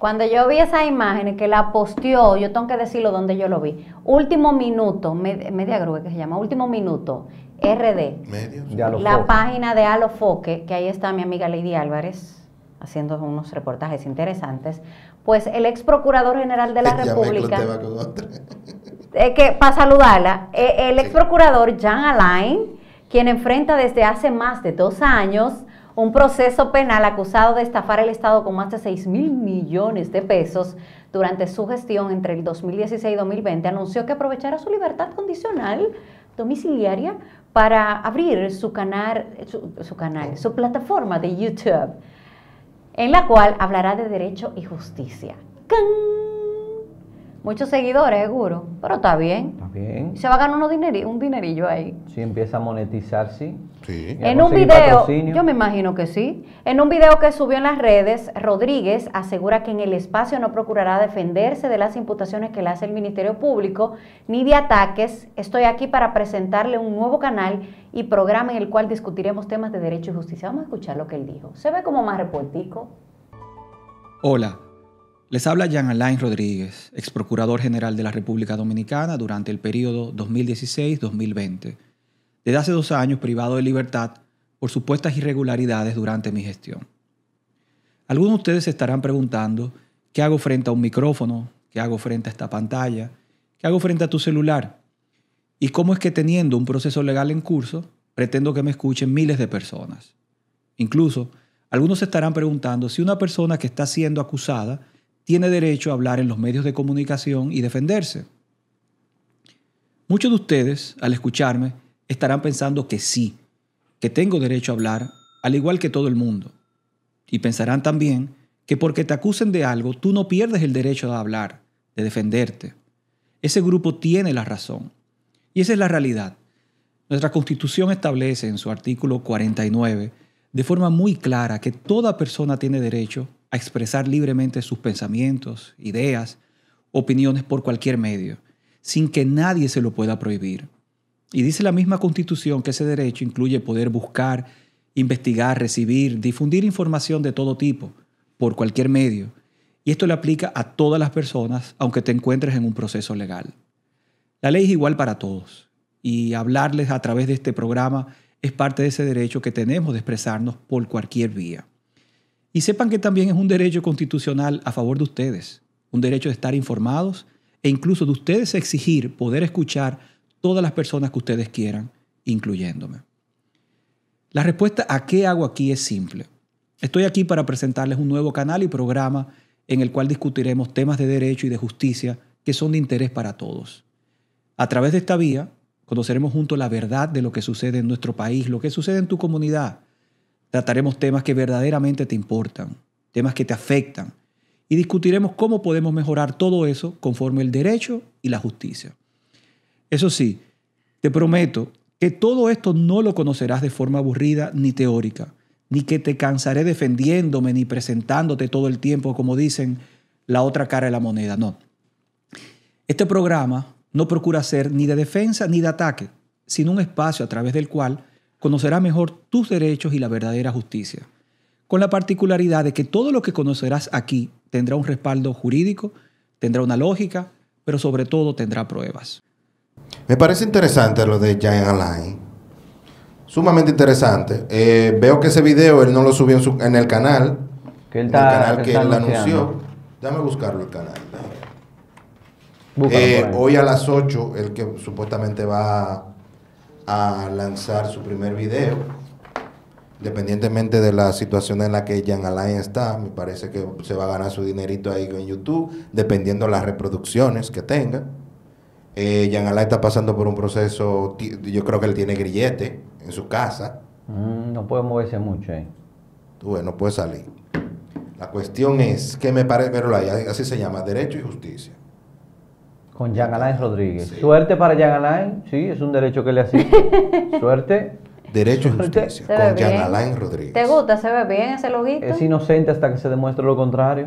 Cuando yo vi esa imagen que la posteó, yo tengo que decirlo donde yo lo vi. Último minuto, media Grube que se llama, último minuto, RD. La página de Alofoque, que ahí está mi amiga Lady Álvarez haciendo unos reportajes interesantes, pues el ex procurador general de la República. Eh, que para saludarla, eh, el ex procurador Jean Alain, quien enfrenta desde hace más de dos años un proceso penal acusado de estafar al Estado con más de 6 mil millones de pesos durante su gestión entre el 2016 y 2020, anunció que aprovechará su libertad condicional domiciliaria para abrir su canal, su, canal, su plataforma de YouTube, en la cual hablará de derecho y justicia muchos seguidores, seguro. Pero está bien. Está bien. Se va a ganar un dinerillo ahí. Si empieza a monetizar, sí. Sí. En un video, yo me imagino que sí. En un video que subió en las redes, Rodríguez asegura que en el espacio no procurará defenderse de las imputaciones que le hace el Ministerio Público ni de ataques. Estoy aquí para presentarle un nuevo canal y programa en el cual discutiremos temas de derecho y justicia. Vamos a escuchar lo que él dijo. Se ve como más reportico. Hola. Les habla Jean Alain Rodríguez, ex procurador general de la República Dominicana durante el periodo 2016-2020, desde hace dos años privado de libertad por supuestas irregularidades durante mi gestión. Algunos de ustedes se estarán preguntando qué hago frente a un micrófono, qué hago frente a esta pantalla, qué hago frente a tu celular y cómo es que teniendo un proceso legal en curso pretendo que me escuchen miles de personas. Incluso, algunos se estarán preguntando si una persona que está siendo acusada tiene derecho a hablar en los medios de comunicación y defenderse. Muchos de ustedes, al escucharme, estarán pensando que sí, que tengo derecho a hablar, al igual que todo el mundo. Y pensarán también que porque te acusen de algo, tú no pierdes el derecho a hablar, de defenderte. Ese grupo tiene la razón. Y esa es la realidad. Nuestra Constitución establece en su artículo 49 de forma muy clara que toda persona tiene derecho a expresar libremente sus pensamientos, ideas, opiniones por cualquier medio, sin que nadie se lo pueda prohibir. Y dice la misma Constitución que ese derecho incluye poder buscar, investigar, recibir, difundir información de todo tipo, por cualquier medio. Y esto le aplica a todas las personas, aunque te encuentres en un proceso legal. La ley es igual para todos. Y hablarles a través de este programa es parte de ese derecho que tenemos de expresarnos por cualquier vía. Y sepan que también es un derecho constitucional a favor de ustedes, un derecho de estar informados e incluso de ustedes exigir poder escuchar todas las personas que ustedes quieran, incluyéndome. La respuesta a qué hago aquí es simple. Estoy aquí para presentarles un nuevo canal y programa en el cual discutiremos temas de derecho y de justicia que son de interés para todos. A través de esta vía, conoceremos juntos la verdad de lo que sucede en nuestro país, lo que sucede en tu comunidad, Trataremos temas que verdaderamente te importan, temas que te afectan, y discutiremos cómo podemos mejorar todo eso conforme el derecho y la justicia. Eso sí, te prometo que todo esto no lo conocerás de forma aburrida ni teórica, ni que te cansaré defendiéndome ni presentándote todo el tiempo, como dicen, la otra cara de la moneda. No. Este programa no procura ser ni de defensa ni de ataque, sino un espacio a través del cual conocerá mejor tus derechos y la verdadera justicia, con la particularidad de que todo lo que conocerás aquí tendrá un respaldo jurídico, tendrá una lógica, pero sobre todo tendrá pruebas. Me parece interesante lo de Giant Alain. Sumamente interesante. Eh, veo que ese video él no lo subió en, el canal. Que el canal que, él anunció. Dame buscarlo el canal. Eh, hoy a las 8, el que supuestamente va a lanzar su primer video. Independientemente de la situación en la que Jan Alain está, me parece que se va a ganar su dinerito ahí en YouTube, dependiendo las reproducciones que tenga. Eh, Jan Alain está pasando por un proceso, yo creo que él tiene grillete en su casa. Mm, no puede moverse mucho ahí. no puede salir. La cuestión es que me parece, pero así se llama, derecho y justicia. Con Jean Alain Rodríguez. Suerte para Jean Alain, sí, es un derecho que le asiste. Suerte. Derecho y Justicia, con Jean Alain Rodríguez. ¿Te gusta? ¿Se ve bien ese loguito? Es inocente hasta que se demuestre lo contrario.